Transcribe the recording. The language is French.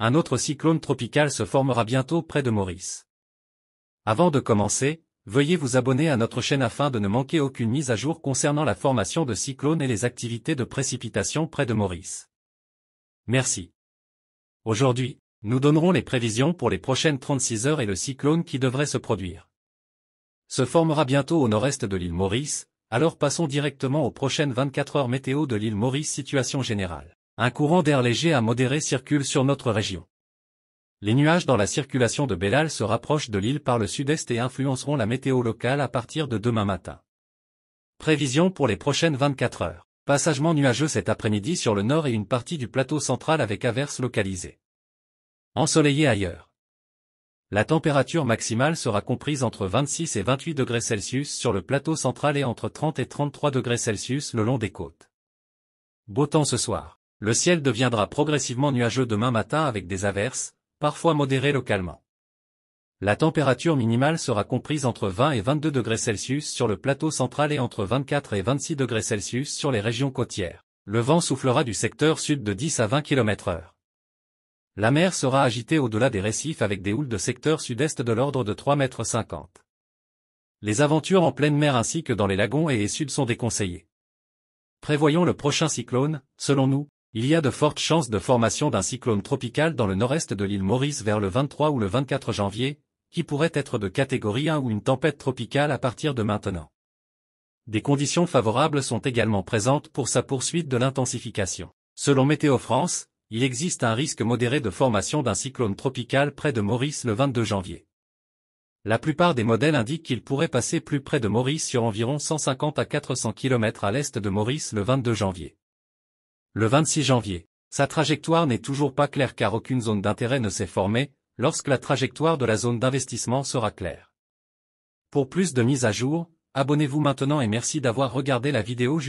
Un autre cyclone tropical se formera bientôt près de Maurice. Avant de commencer, veuillez vous abonner à notre chaîne afin de ne manquer aucune mise à jour concernant la formation de cyclones et les activités de précipitation près de Maurice. Merci. Aujourd'hui, nous donnerons les prévisions pour les prochaines 36 heures et le cyclone qui devrait se produire. Se formera bientôt au nord-est de l'île Maurice, alors passons directement aux prochaines 24 heures météo de l'île Maurice situation générale. Un courant d'air léger à modéré circule sur notre région. Les nuages dans la circulation de Bellal se rapprochent de l'île par le sud-est et influenceront la météo locale à partir de demain matin. Prévision pour les prochaines 24 heures. Passagement nuageux cet après-midi sur le nord et une partie du plateau central avec averses localisées. Ensoleillé ailleurs. La température maximale sera comprise entre 26 et 28 degrés Celsius sur le plateau central et entre 30 et 33 degrés Celsius le long des côtes. Beau temps ce soir. Le ciel deviendra progressivement nuageux demain matin avec des averses, parfois modérées localement. La température minimale sera comprise entre 20 et 22 degrés Celsius sur le plateau central et entre 24 et 26 degrés Celsius sur les régions côtières. Le vent soufflera du secteur sud de 10 à 20 km heure. La mer sera agitée au-delà des récifs avec des houles de secteur sud-est de l'ordre de 3,50 m. Les aventures en pleine mer ainsi que dans les lagons et les sont déconseillées. Prévoyons le prochain cyclone, selon nous, il y a de fortes chances de formation d'un cyclone tropical dans le nord-est de l'île Maurice vers le 23 ou le 24 janvier, qui pourrait être de catégorie 1 ou une tempête tropicale à partir de maintenant. Des conditions favorables sont également présentes pour sa poursuite de l'intensification. Selon Météo France, il existe un risque modéré de formation d'un cyclone tropical près de Maurice le 22 janvier. La plupart des modèles indiquent qu'il pourrait passer plus près de Maurice sur environ 150 à 400 km à l'est de Maurice le 22 janvier. Le 26 janvier. Sa trajectoire n'est toujours pas claire car aucune zone d'intérêt ne s'est formée, lorsque la trajectoire de la zone d'investissement sera claire. Pour plus de mises à jour, abonnez-vous maintenant et merci d'avoir regardé la vidéo